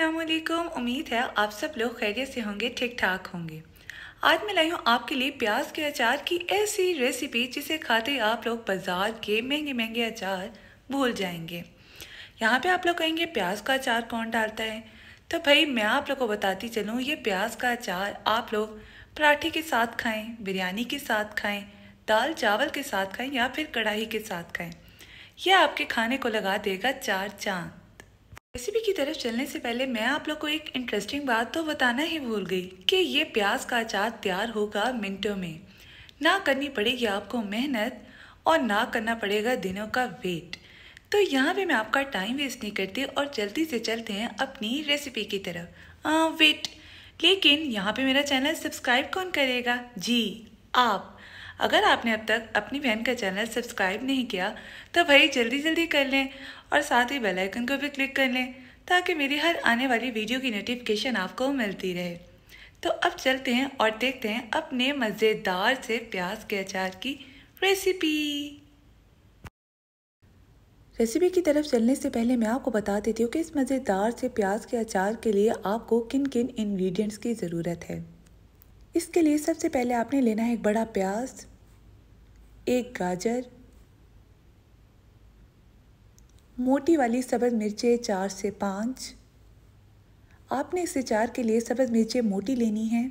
असलकुम उम्मीद है आप सब लोग खैरियत से होंगे ठीक ठाक होंगे आज मैं लाई हूँ आपके लिए प्याज के अचार की ऐसी रेसिपी जिसे खाते आप लोग बाज़ार के महंगे महंगे अचार भूल जाएंगे यहाँ पे आप लोग कहेंगे प्याज का अचार कौन डालता है तो भाई मैं आप लोग को बताती चलूँ ये प्याज का अचार आप लोग पराठे के साथ खाएँ बिरयानी के साथ खाएँ दाल चावल के साथ खाएँ या फिर कढ़ाई के साथ खाएँ यह आपके खाने को लगा देगा चार चाँद रेसिपी की तरफ चलने से पहले मैं आप लोग को एक इंटरेस्टिंग बात तो बताना ही भूल गई कि ये प्याज का अचार तैयार होगा मिनटों में ना करनी पड़ेगी आपको मेहनत और ना करना पड़ेगा दिनों का वेट तो यहाँ पे मैं आपका टाइम वेस्ट नहीं करती और जल्दी से चलते हैं अपनी रेसिपी की तरफ वेट हाँ, लेकिन यहाँ पे मेरा चैनल सब्सक्राइब कौन करेगा जी आप अगर आपने अब तक अपनी बहन का चैनल सब्सक्राइब नहीं किया तो भाई जल्दी जल्दी कर लें और साथ ही बेल आइकन को भी क्लिक कर लें ताकि मेरी हर आने वाली वीडियो की नोटिफिकेशन आपको मिलती रहे तो अब चलते हैं और देखते हैं अपने मज़ेदार से प्याज के अचार की रेसिपी रेसिपी की तरफ चलने से पहले मैं आपको बता देती हूँ कि इस मज़ेदार से प्याज के अचार के लिए आपको किन किन इन्ग्रीडियंट्स की ज़रूरत है इसके लिए सबसे पहले आपने लेना है एक बड़ा प्याज एक गाजर मोटी वाली सब्ज़ मिर्चें चार से पाँच आपने इसे चार के लिए सब्ज़ मिर्चें मोटी लेनी हैं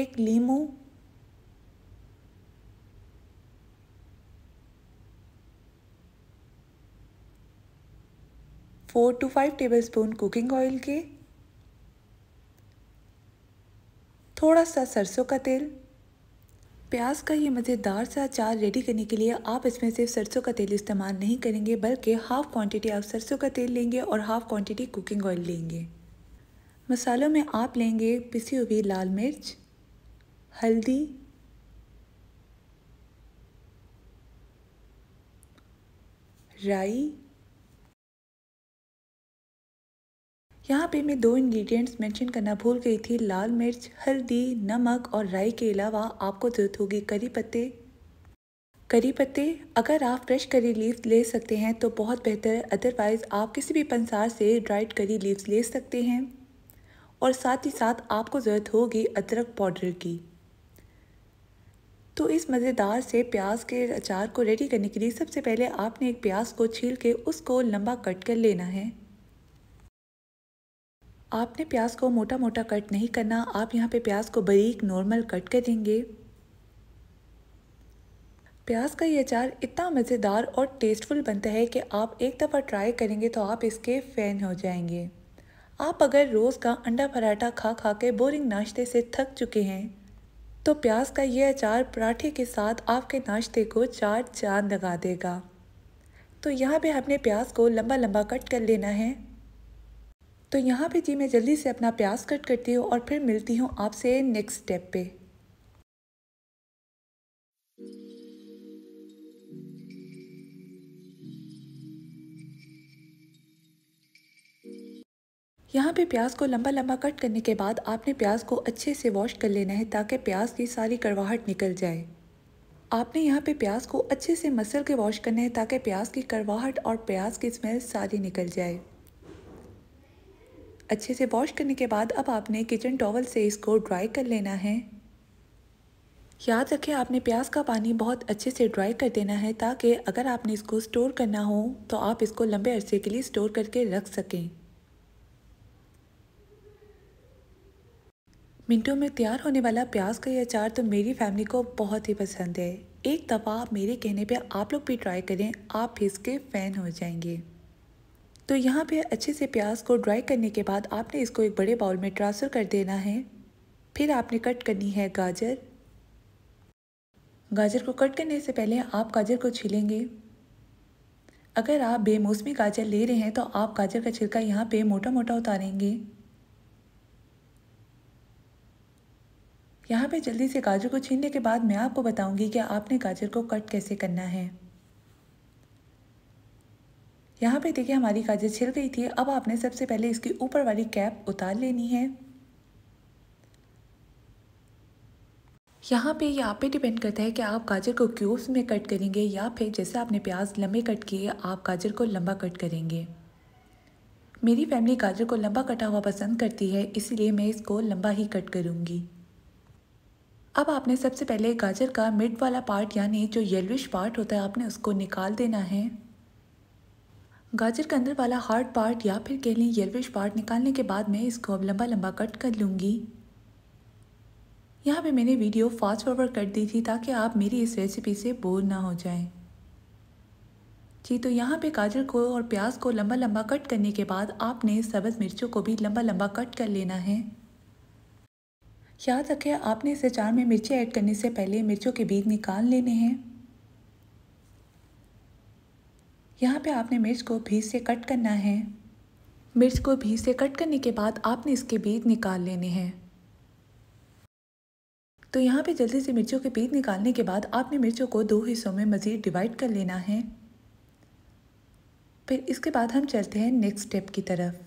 एक लीमू four to five tablespoon cooking oil के थोड़ा सा सरसों का तेल प्याज का ये मज़ेदार सा अचार रेडी करने के लिए आप इसमें सिर्फ सरसों का तेल इस्तेमाल नहीं करेंगे बल्कि हाफ़ क्वांटिटी आप सरसों का तेल लेंगे और हाफ़ क्वांटिटी कुकिंग ऑयल लेंगे मसालों में आप लेंगे पिसी हुई लाल मिर्च हल्दी राई यहाँ पे मैं दो इंग्रेडिएंट्स मेंशन करना भूल गई थी लाल मिर्च हल्दी नमक और राई के अलावा आपको ज़रूरत होगी करी पत्ते करी पत्ते अगर आप फ्रेश करी लीव्स ले सकते हैं तो बहुत बेहतर अदरवाइज़ आप किसी भी पंसार से ड्राइड करी लीव्स ले सकते हैं और साथ ही साथ आपको ज़रूरत होगी अदरक पाउडर की तो इस मज़ेदार से प्याज के अचार को रेडी करने के लिए सबसे पहले आपने एक प्याज को छील के उसको लंबा कट कर लेना है आपने प्याज को मोटा मोटा कट नहीं करना आप यहाँ पे प्याज को बारीक नॉर्मल कट कर देंगे प्याज का ये अचार इतना मज़ेदार और टेस्टफुल बनता है कि आप एक दफ़ा ट्राई करेंगे तो आप इसके फ़ैन हो जाएंगे आप अगर रोज़ का अंडा पराठा खा खा के बोरिंग नाश्ते से थक चुके हैं तो प्याज का ये अचार पराठे के साथ आपके नाश्ते को चार चांद लगा देगा तो यहाँ पे हमने प्याज को लंबा लंबा कट कर लेना है तो यहाँ पे जी मैं जल्दी से अपना प्याज कट करती हूँ और फिर मिलती हूँ आपसे नेक्स्ट स्टेप पे यहाँ पे प्याज को लंबा लंबा कट करने के बाद आपने प्याज को अच्छे से वॉश कर लेना है ताकि प्याज की सारी करवाहट निकल जाए आपने यहाँ पे प्याज को अच्छे से मसल के वॉश करना है ताकि प्याज की करवाहट और प्याज की स्मेल सारी निकल जाए अच्छे से वॉश करने के बाद अब आपने किचन टॉवल से इसको ड्राई कर लेना है याद रखें आपने प्याज का पानी बहुत अच्छे से ड्राई कर देना है ताकि अगर आपने इसको स्टोर करना हो तो आप इसको लंबे अरसे के लिए स्टोर करके रख सकें मिनटों में तैयार होने वाला प्याज का यह अचार तो मेरी फैमिली को बहुत ही पसंद है एक दफ़ा मेरे कहने पे आप लोग भी ट्राई करें आप भी इसके फ़ैन हो जाएंगे तो यहाँ पे अच्छे से प्याज को ड्राई करने के बाद आपने इसको एक बड़े बाउल में ट्रांसफ़र कर देना है फिर आपने कट करनी है गाजर गाजर को कट करने से पहले आप गाजर को छीलेंगे अगर आप बेमौसमी गाजर ले रहे हैं तो आप गाजर का छिलका यहाँ पे मोटा मोटा उतारेंगे यहाँ पे जल्दी से गाजर को छीनने के बाद मैं आपको बताऊंगी कि आपने गाजर को कट कैसे करना है यहाँ पे देखिए हमारी गाजर छिल गई थी अब आपने सबसे पहले इसकी ऊपर वाली कैप उतार लेनी है यहाँ पे ये आप पे डिपेंड करता है कि आप गाजर को क्यूब्स में कट करेंगे या फिर जैसे आपने प्याज लंबे कट किए आप गाजर को लंबा कट करेंगे मेरी फैमिली गाजर को लंबा कटा हुआ पसंद करती है इसीलिए मैं इसको लंबा ही कट करूँगी अब आपने सबसे पहले गाजर का मिड वाला पार्ट यानी जो येलोइश पार्ट होता है आपने उसको निकाल देना है गाजर के अंदर वाला हार्ड पार्ट या फिर कह लें येलविश पार्ट निकालने के बाद मैं इसको अब लंबा लंबा कट कर लूँगी यहाँ पे मैंने वीडियो फास्ट फॉरवर्ड कर दी थी ताकि आप मेरी इस रेसिपी से बोर ना हो जाएं। जी तो यहाँ पे गाजर को और प्याज को लंबा लंबा कट करने के बाद आपने सब्ज़ मिर्चों को भी लंबा लंबा कट कर लेना है याद रखें आपने इसे चार में मिर्ची ऐड करने से पहले मिर्चों के बीज निकाल लेने हैं यहाँ पे आपने मिर्च को भी से कट करना है मिर्च को भी से कट करने के बाद आपने इसके बीज निकाल लेने हैं तो यहाँ पे जल्दी से मिर्चों के बीज निकालने के बाद आपने मिर्चों को दो हिस्सों में मज़ीद डिवाइड कर लेना है फिर इसके बाद हम चलते हैं नेक्स्ट स्टेप की तरफ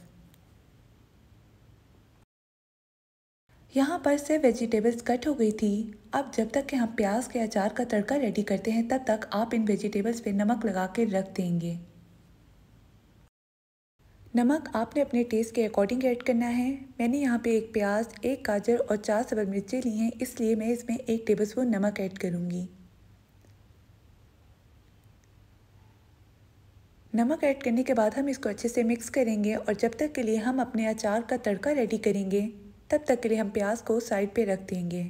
यहाँ पर से वेजिटेबल्स कट हो गई थी अब जब तक कि हम प्याज के अचार का तड़का रेडी करते हैं तब तक आप इन वेजिटेबल्स पे नमक लगा के रख देंगे नमक आपने अपने टेस्ट के अकॉर्डिंग ऐड करना है मैंने यहाँ पे एक प्याज एक गाजर और चार सबल मिर्चें ली हैं इसलिए मैं इसमें एक टेबलस्पून नमक ऐड करूँगी नमक ऐड करने के बाद हम इसको अच्छे से मिक्स करेंगे और जब तक के लिए हम अपने अचार का तड़का रेडी करेंगे तब तक के लिए हम प्याज को साइड पे रख देंगे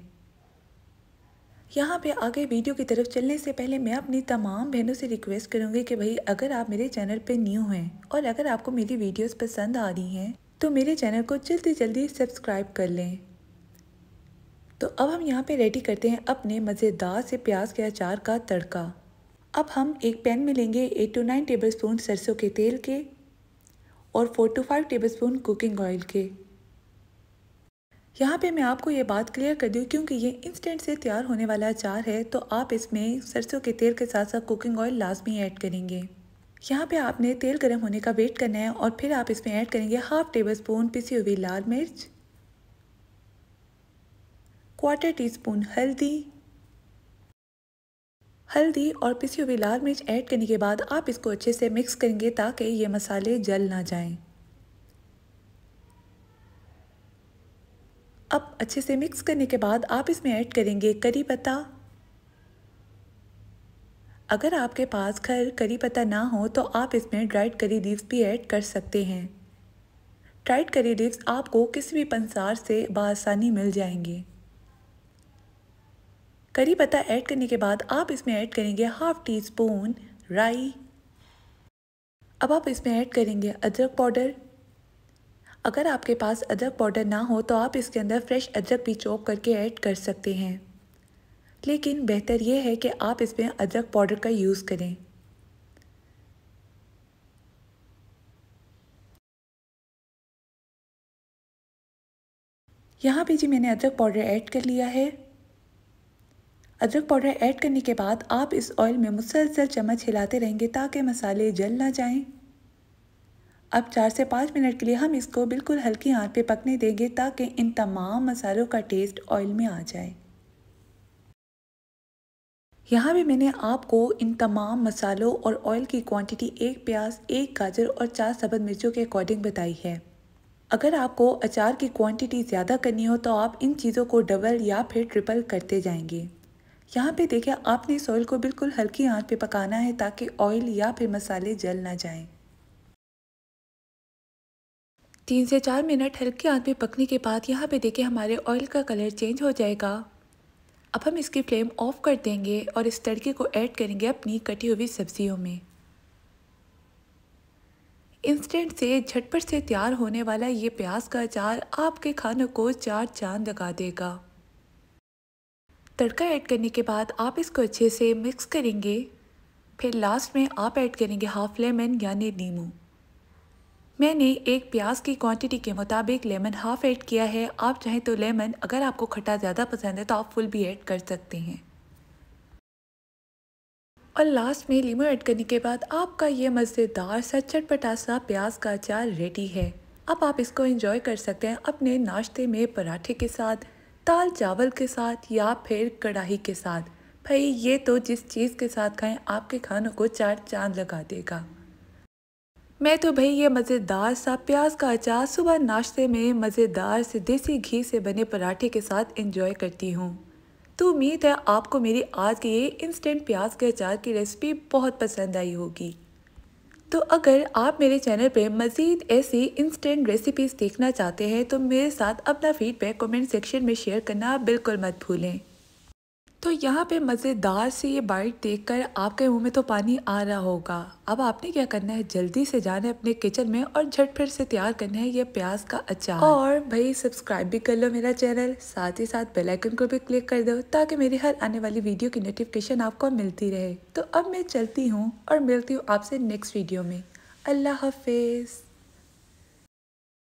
यहाँ पे आगे वीडियो की तरफ चलने से पहले मैं अपनी तमाम बहनों से रिक्वेस्ट करूँगी कि भाई अगर आप मेरे चैनल पे न्यू हैं और अगर आपको मेरी वीडियोस पसंद आ रही हैं तो मेरे चैनल को जल्दी जल्दी सब्सक्राइब कर लें तो अब हम यहाँ पे रेडी करते हैं अपने मज़ेदार से प्याज के अचार का तड़का अब हम एक पैन में लेंगे eight to nine tablespoon सरसों के तेल के और four to five tablespoon cooking oil के यहाँ पे मैं आपको ये बात क्लियर कर दूँ क्योंकि ये इंस्टेंट से तैयार होने वाला अचार है तो आप इसमें सरसों के तेल के साथ साथ कुकिंग ऑयल लाजमी ऐड करेंगे यहाँ पे आपने तेल गर्म होने का वेट करना है और फिर आप इसमें ऐड करेंगे हाफ टेबल स्पून पिसी हुई लाल मिर्च क्वार्टर टी स्पून हल्दी हल्दी और पिसी हुई लाल मिर्च ऐड करने के बाद आप इसको अच्छे से मिक्स करेंगे ताकि ये मसाले जल ना जाएं। अब अच्छे से मिक्स करने के बाद आप इसमें ऐड करेंगे करी पत्ता अगर आपके पास घर करी पत्ता ना हो तो आप इसमें ड्राइड करी लीव्स भी ऐड कर सकते हैं ड्राइड करी लीव्स आपको किसी भी पंसार से बसानी मिल जाएंगे करी पत्ता ऐड करने के बाद आप इसमें ऐड करेंगे हाफ टी स्पून राई अब आप इसमें ऐड करेंगे अदरक पाउडर अगर आपके पास अदरक पाउडर ना हो तो आप इसके अंदर फ्रेश अदरक भी चॉप करके ऐड कर सकते हैं लेकिन बेहतर यह है कि आप इसमें अदरक पाउडर का यूज़ करें यहाँ पे जी मैंने अदरक पाउडर ऐड कर लिया है अदरक पाउडर ऐड करने के बाद आप इस ऑयल में मुसलसल चम्मच हिलाते रहेंगे ताकि मसाले जल ना जाएं अब चार से पाँच मिनट के लिए हम इसको बिल्कुल हल्की आंच पे पकने देंगे ताकि इन तमाम मसालों का टेस्ट ऑयल में आ जाए यहाँ भी मैंने आपको इन तमाम मसालों और ऑयल की क्वांटिटी एक प्याज एक गाजर और चार सबद मिर्चों के अकॉर्डिंग बताई है अगर आपको अचार की क्वांटिटी ज़्यादा करनी हो तो आप इन चीज़ों को डबल या फिर ट्रिपल करते जाएंगे यहाँ पे देखिए आपने इस ऑयल को बिल्कुल हल्की आंच पे पकाना है ताकि ऑयल या फिर मसाले जल ना जाएं। तीन से चार मिनट हल्की आंच में पकने के बाद यहाँ पे देखें हमारे ऑयल का कलर चेंज हो जाएगा अब हम इसकी फ्लेम ऑफ कर देंगे और इस तड़के को ऐड करेंगे अपनी कटी हुई सब्जियों में इंस्टेंट से झटपट से तैयार होने वाला ये प्याज का अचार आपके खाने को चार चांद लगा देगा तड़का ऐड करने के बाद आप इसको अच्छे से मिक्स करेंगे फिर लास्ट में आप ऐड करेंगे हाफ लेमन यानी नींबू मैंने एक प्याज की क्वांटिटी के मुताबिक लेमन हाफ ऐड किया है आप चाहें तो लेमन अगर आपको खट्टा ज़्यादा पसंद है तो आप फुल भी ऐड कर सकते हैं और लास्ट में लीमू ऐड करने के बाद आपका ये मज़ेदार सा चटपटा सा प्याज का अचार रेडी है अब आप इसको इंजॉय कर सकते हैं अपने नाश्ते में पराठे के साथ दाल चावल के साथ या फिर कढ़ाई के साथ भाई ये तो जिस चीज़ के साथ खाएं आपके खानों को चार चांद लगा देगा मैं तो भाई ये मज़ेदार सा प्याज का अचार सुबह नाश्ते में मज़ेदार से देसी घी से बने पराठे के साथ इंजॉय करती हूँ तो उम्मीद है आपको मेरी आज की ये इंस्टेंट प्याज के अचार की रेसिपी बहुत पसंद आई होगी तो अगर आप मेरे चैनल पर मज़ीद ऐसी इंस्टेंट रेसिपीज़ देखना चाहते हैं तो मेरे साथ अपना फ़ीडबैक कमेंट सेक्शन में शेयर करना बिल्कुल मत भूलें तो यहाँ पे मज़ेदार से ये बाइट देखकर आपके मुंह में तो पानी आ रहा होगा अब आपने क्या करना है जल्दी से जाना है अपने किचन में और फिर से तैयार करना है ये प्याज का अचार और भाई सब्सक्राइब भी कर लो मेरा चैनल साथ ही साथ बेल आइकन को भी क्लिक कर दो ताकि मेरी हर आने वाली वीडियो की नोटिफिकेशन आपको मिलती रहे तो अब मैं चलती हूँ और मिलती हूँ आपसे नेक्स्ट वीडियो में अल्लाह हाफिज़